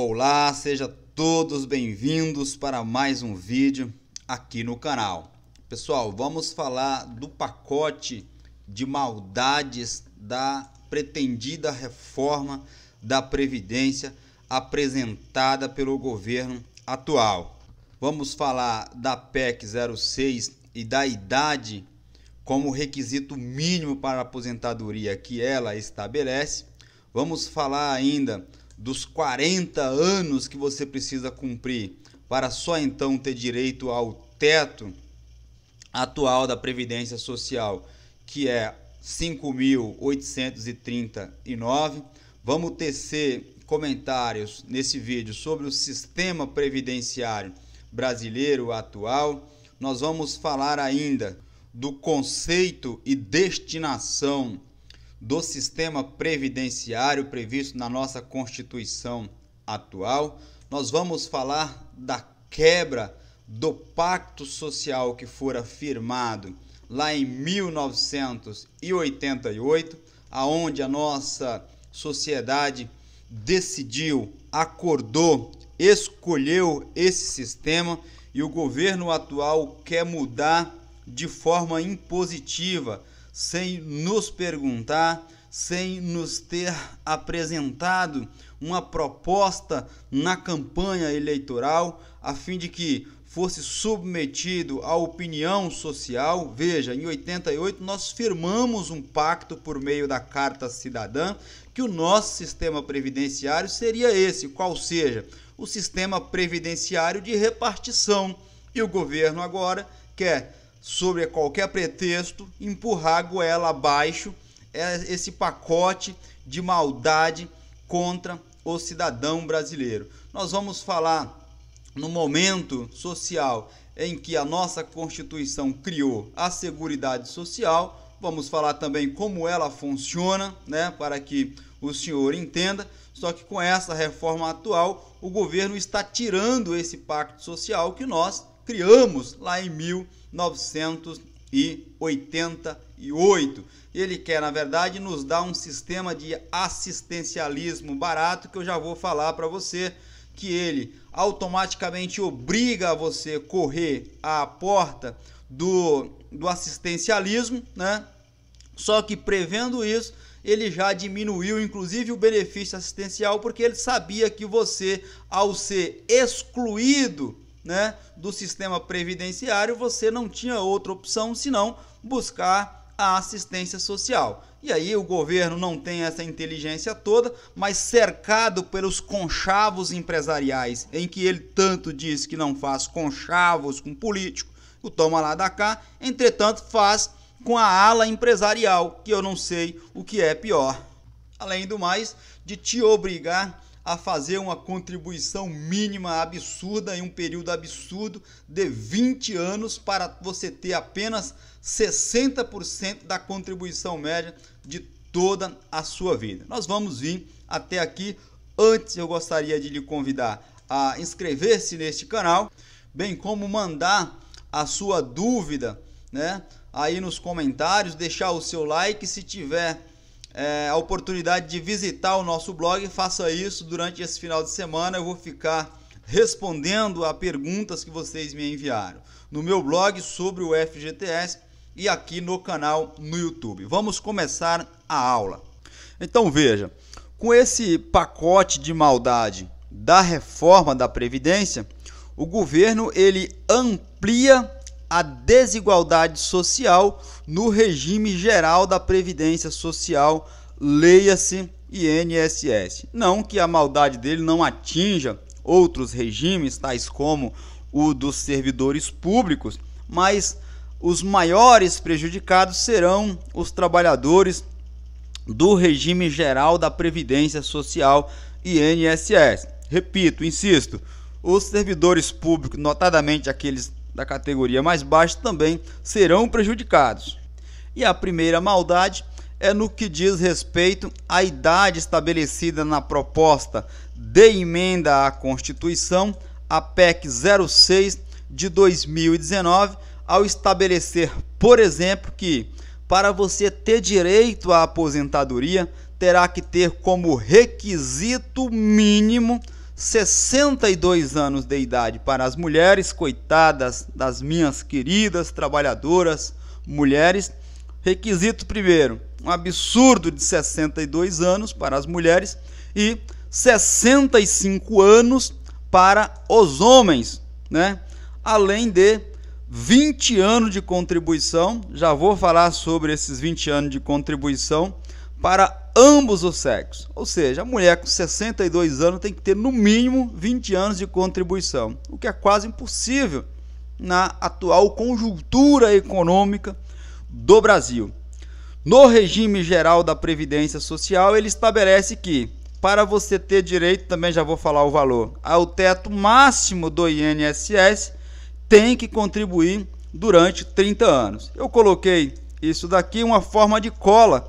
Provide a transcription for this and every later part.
Olá, sejam todos bem-vindos para mais um vídeo aqui no canal. Pessoal, vamos falar do pacote de maldades da pretendida reforma da Previdência apresentada pelo governo atual. Vamos falar da PEC 06 e da idade como requisito mínimo para a aposentadoria que ela estabelece. Vamos falar ainda dos 40 anos que você precisa cumprir para só então ter direito ao teto atual da Previdência Social, que é 5.839. Vamos tecer comentários nesse vídeo sobre o sistema previdenciário brasileiro atual. Nós vamos falar ainda do conceito e destinação do sistema previdenciário previsto na nossa Constituição atual. Nós vamos falar da quebra do pacto social que fora firmado lá em 1988, aonde a nossa sociedade decidiu, acordou, escolheu esse sistema e o governo atual quer mudar de forma impositiva sem nos perguntar, sem nos ter apresentado uma proposta na campanha eleitoral, a fim de que fosse submetido à opinião social. Veja, em 88 nós firmamos um pacto por meio da Carta Cidadã que o nosso sistema previdenciário seria esse, qual seja, o sistema previdenciário de repartição. E o governo agora quer sobre qualquer pretexto, empurrar a goela abaixo é esse pacote de maldade contra o cidadão brasileiro. Nós vamos falar no momento social em que a nossa Constituição criou a Seguridade Social, vamos falar também como ela funciona, né, para que o senhor entenda. Só que com essa reforma atual, o governo está tirando esse pacto social que nós criamos lá em 1988. Ele quer, na verdade, nos dar um sistema de assistencialismo barato que eu já vou falar para você, que ele automaticamente obriga você correr à porta do, do assistencialismo, né? Só que prevendo isso, ele já diminuiu inclusive o benefício assistencial porque ele sabia que você, ao ser excluído né, do sistema previdenciário, você não tinha outra opção senão buscar a assistência social. E aí o governo não tem essa inteligência toda, mas cercado pelos conchavos empresariais, em que ele tanto diz que não faz conchavos com político, o toma lá da cá, entretanto faz com a ala empresarial, que eu não sei o que é pior. Além do mais, de te obrigar a fazer uma contribuição mínima absurda em um período absurdo de 20 anos para você ter apenas 60% da contribuição média de toda a sua vida. Nós vamos vir até aqui. Antes eu gostaria de lhe convidar a inscrever-se neste canal, bem como mandar a sua dúvida, né? Aí nos comentários, deixar o seu like se tiver é, a oportunidade de visitar o nosso blog, faça isso durante esse final de semana. Eu vou ficar respondendo a perguntas que vocês me enviaram no meu blog sobre o FGTS e aqui no canal no YouTube. Vamos começar a aula. Então veja, com esse pacote de maldade da reforma da previdência, o governo ele amplia a desigualdade social no regime geral da Previdência Social, leia-se INSS. Não que a maldade dele não atinja outros regimes, tais como o dos servidores públicos, mas os maiores prejudicados serão os trabalhadores do regime geral da Previdência Social INSS. Repito, insisto, os servidores públicos, notadamente aqueles da categoria mais baixa também serão prejudicados. E a primeira maldade é no que diz respeito à idade estabelecida na proposta de emenda à Constituição, a PEC 06 de 2019, ao estabelecer, por exemplo, que para você ter direito à aposentadoria, terá que ter como requisito mínimo 62 anos de idade para as mulheres, coitadas das minhas queridas trabalhadoras mulheres. Requisito primeiro, um absurdo de 62 anos para as mulheres e 65 anos para os homens, né? Além de 20 anos de contribuição, já vou falar sobre esses 20 anos de contribuição para ambos os sexos. Ou seja, a mulher com 62 anos tem que ter no mínimo 20 anos de contribuição, o que é quase impossível na atual conjuntura econômica do Brasil. No regime geral da Previdência Social, ele estabelece que, para você ter direito, também já vou falar o valor, ao teto máximo do INSS, tem que contribuir durante 30 anos. Eu coloquei isso daqui uma forma de cola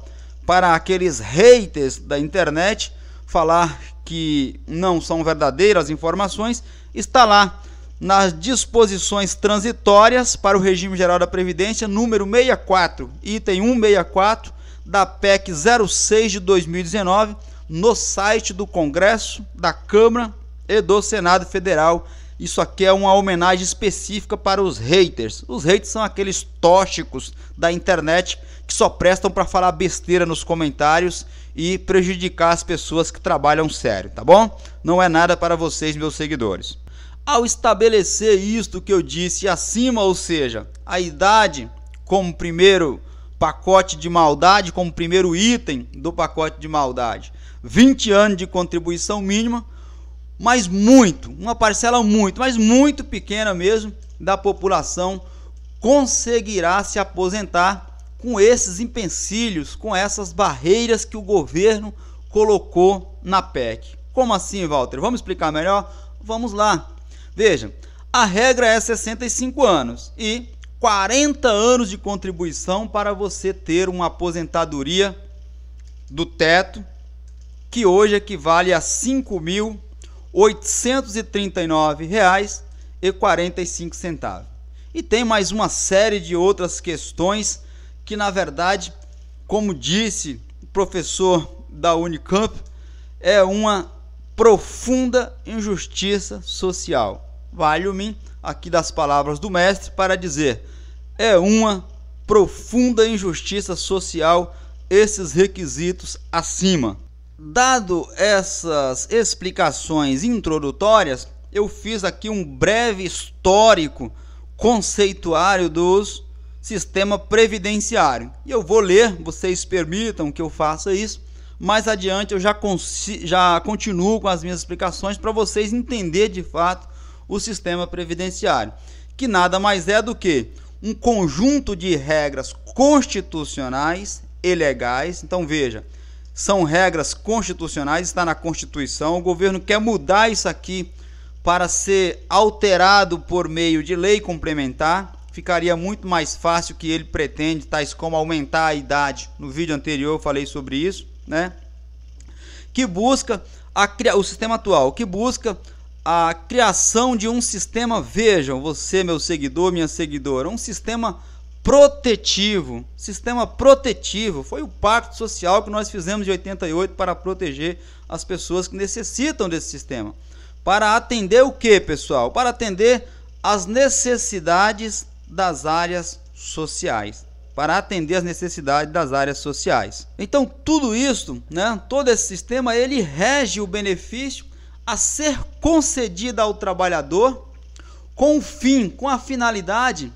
para aqueles haters da internet falar que não são verdadeiras informações, está lá nas disposições transitórias para o regime geral da previdência número 64, item 164 da PEC 06 de 2019, no site do Congresso, da Câmara e do Senado Federal isso aqui é uma homenagem específica para os haters. Os haters são aqueles tóxicos da internet que só prestam para falar besteira nos comentários e prejudicar as pessoas que trabalham sério, tá bom? Não é nada para vocês, meus seguidores. Ao estabelecer isto que eu disse acima, ou seja, a idade como primeiro pacote de maldade, como primeiro item do pacote de maldade, 20 anos de contribuição mínima, mas muito, uma parcela muito, mas muito pequena mesmo da população conseguirá se aposentar com esses empecilhos, com essas barreiras que o governo colocou na PEC. Como assim, Walter? Vamos explicar melhor? Vamos lá. Veja, a regra é 65 anos e 40 anos de contribuição para você ter uma aposentadoria do teto que hoje equivale a 5 mil R$ 839,45. E tem mais uma série de outras questões que, na verdade, como disse o professor da Unicamp, é uma profunda injustiça social. Valho-me aqui das palavras do mestre para dizer: é uma profunda injustiça social esses requisitos acima. Dado essas explicações introdutórias, eu fiz aqui um breve histórico conceituário dos sistema previdenciário. E eu vou ler, vocês permitam que eu faça isso. Mais adiante eu já, já continuo com as minhas explicações para vocês entender de fato o sistema previdenciário, que nada mais é do que um conjunto de regras constitucionais e legais. Então veja, são regras constitucionais, está na Constituição. O governo quer mudar isso aqui para ser alterado por meio de lei complementar. Ficaria muito mais fácil que ele pretende, tais como aumentar a idade. No vídeo anterior eu falei sobre isso, né? Que busca a, o sistema atual, que busca a criação de um sistema, vejam, você meu seguidor, minha seguidora, um sistema protetivo, sistema protetivo. Foi o pacto social que nós fizemos de 88 para proteger as pessoas que necessitam desse sistema. Para atender o que, pessoal? Para atender as necessidades das áreas sociais. Para atender as necessidades das áreas sociais. Então, tudo isso, né, todo esse sistema, ele rege o benefício a ser concedido ao trabalhador com o fim, com a finalidade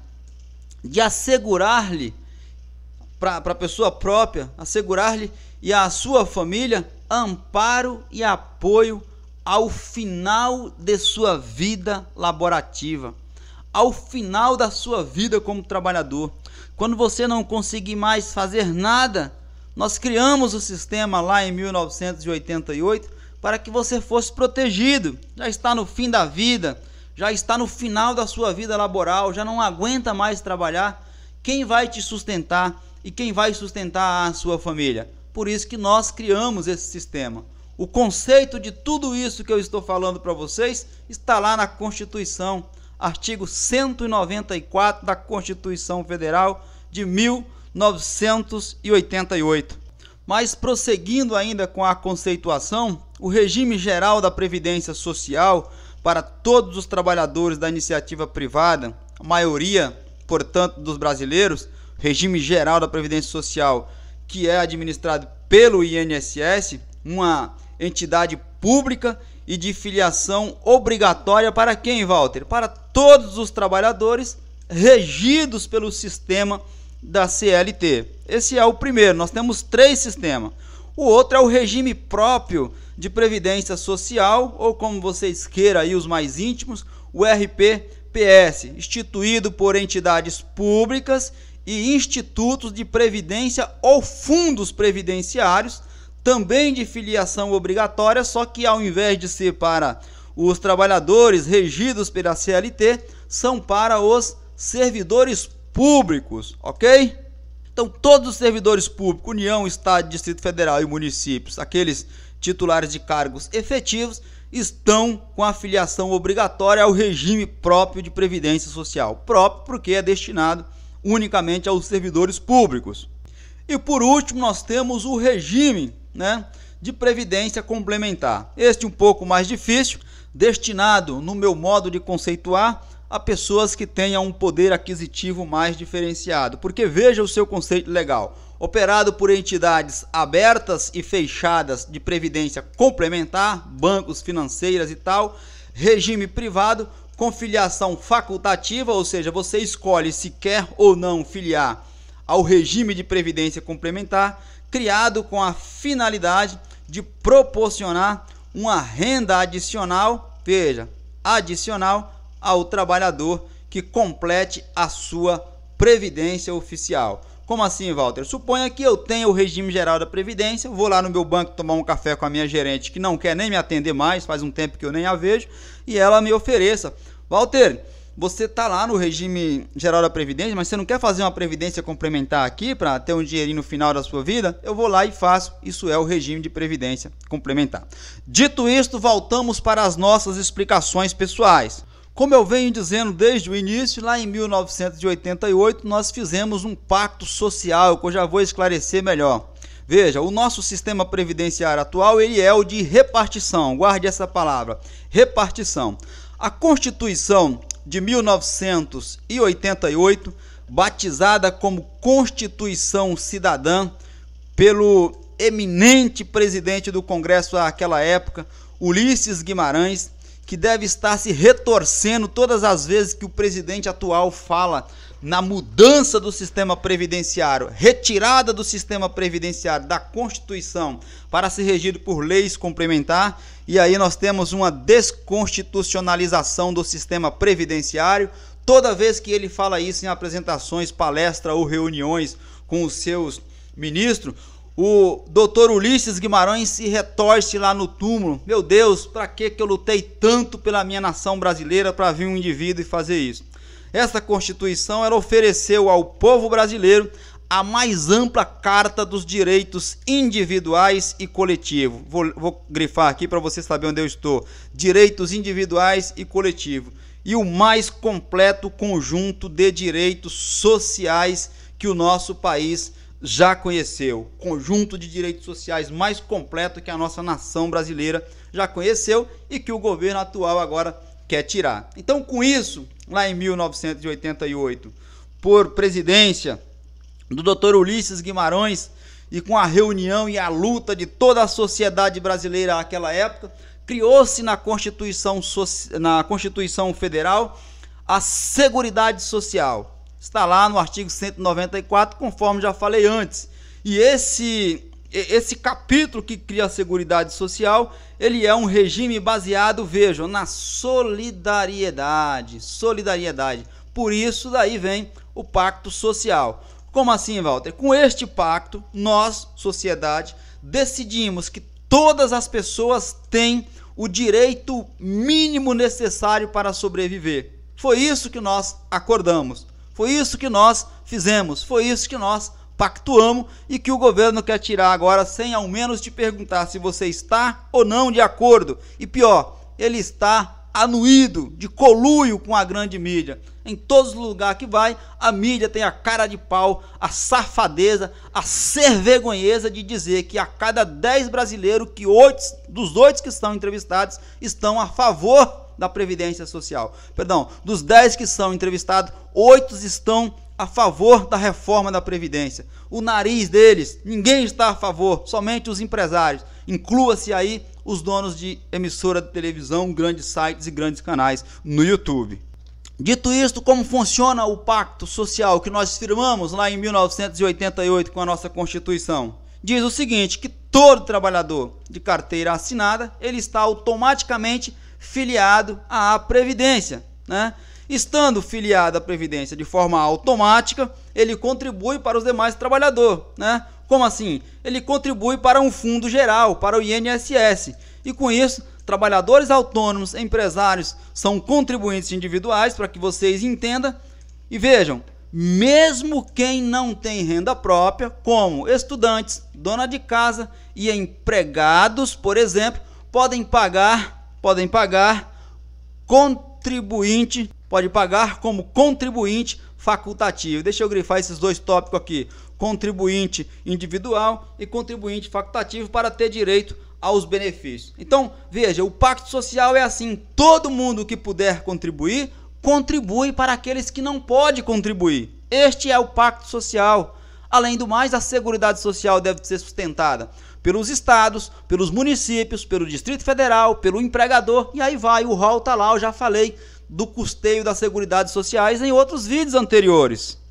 de assegurar-lhe, para a pessoa própria, assegurar-lhe e à sua família amparo e apoio ao final de sua vida laborativa, ao final da sua vida como trabalhador. Quando você não conseguir mais fazer nada, nós criamos o sistema lá em 1988 para que você fosse protegido. Já está no fim da vida, já está no final da sua vida laboral, já não aguenta mais trabalhar, quem vai te sustentar e quem vai sustentar a sua família? Por isso que nós criamos esse sistema. O conceito de tudo isso que eu estou falando para vocês está lá na Constituição, artigo 194 da Constituição Federal de 1988. Mas prosseguindo ainda com a conceituação, o regime geral da previdência social para todos os trabalhadores da iniciativa privada, a maioria, portanto, dos brasileiros, regime geral da Previdência Social, que é administrado pelo INSS, uma entidade pública e de filiação obrigatória para quem, Walter? Para todos os trabalhadores regidos pelo sistema da CLT. Esse é o primeiro, nós temos três sistemas. O outro é o regime próprio de Previdência Social, ou como vocês queiram aí os mais íntimos, o RPPS, instituído por entidades públicas e institutos de previdência ou fundos previdenciários, também de filiação obrigatória, só que ao invés de ser para os trabalhadores regidos pela CLT, são para os servidores públicos, ok? Então, todos os servidores públicos, União, Estado, Distrito Federal e municípios, aqueles titulares de cargos efetivos estão com afiliação obrigatória ao regime próprio de previdência social, próprio porque é destinado unicamente aos servidores públicos. E por último, nós temos o regime, né, de previdência complementar. Este um pouco mais difícil, destinado, no meu modo de conceituar, a pessoas que tenham um poder aquisitivo mais diferenciado. Porque veja o seu conceito legal operado por entidades abertas e fechadas de previdência complementar, bancos, financeiras e tal, regime privado com filiação facultativa, ou seja, você escolhe se quer ou não filiar ao regime de previdência complementar, criado com a finalidade de proporcionar uma renda adicional, veja, adicional ao trabalhador que complete a sua previdência oficial. Como assim, Walter? Suponha que eu tenho o regime geral da Previdência, vou lá no meu banco tomar um café com a minha gerente que não quer nem me atender mais, faz um tempo que eu nem a vejo, e ela me ofereça. Walter, você tá lá no regime geral da Previdência, mas você não quer fazer uma Previdência complementar aqui para ter um dinheirinho no final da sua vida? Eu vou lá e faço. Isso é o regime de Previdência complementar. Dito isto, voltamos para as nossas explicações pessoais. Como eu venho dizendo desde o início, lá em 1988 nós fizemos um pacto social, que eu já vou esclarecer melhor. Veja, o nosso sistema previdenciário atual, ele é o de repartição. Guarde essa palavra, repartição. A Constituição de 1988, batizada como Constituição Cidadã pelo eminente presidente do Congresso àquela época, Ulisses Guimarães, que deve estar se retorcendo todas as vezes que o presidente atual fala na mudança do sistema previdenciário, retirada do sistema previdenciário da Constituição para ser regido por leis complementar, e aí nós temos uma desconstitucionalização do sistema previdenciário. Toda vez que ele fala isso em apresentações, palestras ou reuniões com os seus ministros, o doutor Ulisses Guimarães se retorce lá no túmulo. Meu Deus, para que que eu lutei tanto pela minha nação brasileira para vir um indivíduo e fazer isso? Esta Constituição ela ofereceu ao povo brasileiro a mais ampla carta dos direitos individuais e coletivos. Vou, vou grifar aqui para você saber onde eu estou. Direitos individuais e coletivos. E o mais completo conjunto de direitos sociais que o nosso país tem já conheceu, conjunto de direitos sociais mais completo que a nossa nação brasileira já conheceu e que o governo atual agora quer tirar. Então, com isso, lá em 1988, por presidência do Dr. Ulisses Guimarães e com a reunião e a luta de toda a sociedade brasileira naquela época, criou-se na Constituição na Constituição Federal a Seguridade Social está lá no artigo 194, conforme já falei antes. E esse esse capítulo que cria a Seguridade Social, ele é um regime baseado, vejam, na solidariedade, solidariedade. Por isso daí vem o pacto social. Como assim, Walter? Com este pacto, nós, sociedade, decidimos que todas as pessoas têm o direito mínimo necessário para sobreviver. Foi isso que nós acordamos. Foi isso que nós fizemos, foi isso que nós pactuamos e que o governo quer tirar agora sem ao menos te perguntar se você está ou não de acordo. E pior, ele está anuído de coluio com a grande mídia. Em todos os lugares que vai, a mídia tem a cara de pau, a safadeza, a servergonheza de dizer que a cada 10 brasileiros, que 8 dos 8 que estão entrevistados estão a favor da Previdência Social. Perdão, dos 10 que são entrevistados, 8 estão a favor da reforma da Previdência. O nariz deles, ninguém está a favor, somente os empresários. Inclua-se aí os donos de emissora de televisão, grandes sites e grandes canais no YouTube. Dito isto, como funciona o pacto social que nós firmamos lá em 1988 com a nossa Constituição? Diz o seguinte, que todo trabalhador de carteira assinada, ele está automaticamente filiado à Previdência. Né? Estando filiado à Previdência de forma automática, ele contribui para os demais trabalhadores. Né? Como assim? Ele contribui para um fundo geral, para o INSS. E com isso, trabalhadores autônomos, empresários são contribuintes individuais, para que vocês entendam. E vejam, mesmo quem não tem renda própria, como estudantes, dona de casa e empregados, por exemplo, podem pagar podem pagar contribuinte, pode pagar como contribuinte facultativo. Deixa eu grifar esses dois tópicos aqui: contribuinte individual e contribuinte facultativo para ter direito aos benefícios. Então, veja, o pacto social é assim: todo mundo que puder contribuir, contribui para aqueles que não pode contribuir. Este é o pacto social. Além do mais, a segurança social deve ser sustentada pelos estados, pelos municípios, pelo Distrito Federal, pelo empregador, e aí vai, o rol tá lá, eu já falei do custeio das seguridades sociais em outros vídeos anteriores.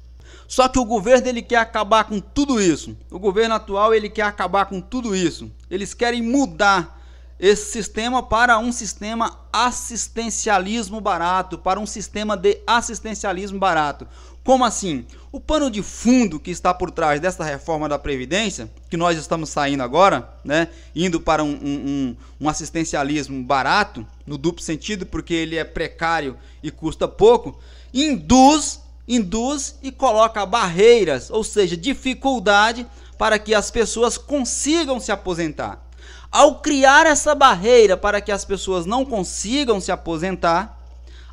Só que o governo ele quer acabar com tudo isso. O governo atual ele quer acabar com tudo isso. Eles querem mudar esse sistema para um sistema assistencialismo barato, para um sistema de assistencialismo barato. Como assim? O pano de fundo que está por trás dessa reforma da Previdência, que nós estamos saindo agora, né, indo para um, um, um, um assistencialismo barato, no duplo sentido, porque ele é precário e custa pouco, induz, induz e coloca barreiras, ou seja, dificuldade para que as pessoas consigam se aposentar. Ao criar essa barreira para que as pessoas não consigam se aposentar,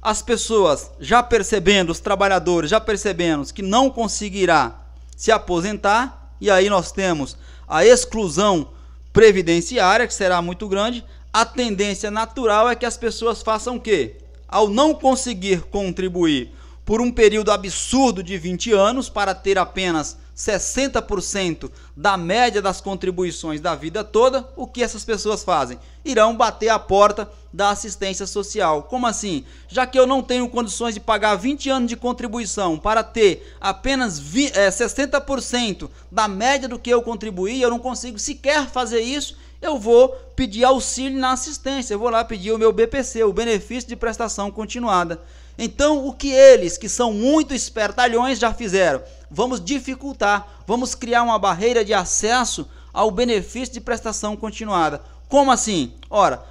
as pessoas já percebendo, os trabalhadores já percebendo que não conseguirá se aposentar, e aí nós temos a exclusão previdenciária, que será muito grande, a tendência natural é que as pessoas façam o quê? Ao não conseguir contribuir por um período absurdo de 20 anos para ter apenas 60% da média das contribuições da vida toda, o que essas pessoas fazem? Irão bater a porta da assistência social. Como assim? Já que eu não tenho condições de pagar 20 anos de contribuição para ter apenas 20, é, 60% da média do que eu contribuí, eu não consigo sequer fazer isso, eu vou pedir auxílio na assistência. Eu vou lá pedir o meu BPC, o benefício de prestação continuada. Então, o que eles, que são muito espertalhões, já fizeram? Vamos dificultar, vamos criar uma barreira de acesso ao benefício de prestação continuada. Como assim? Ora,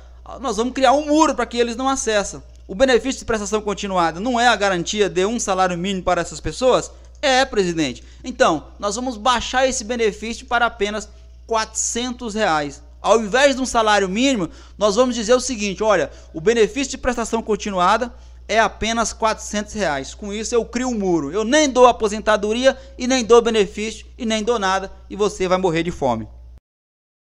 nós vamos criar um muro para que eles não acessem. O benefício de prestação continuada não é a garantia de um salário mínimo para essas pessoas? É, presidente. Então, nós vamos baixar esse benefício para apenas 400 reais. Ao invés de um salário mínimo, nós vamos dizer o seguinte: olha, o benefício de prestação continuada é apenas 400 reais. Com isso eu crio um muro. Eu nem dou aposentadoria e nem dou benefício e nem dou nada e você vai morrer de fome.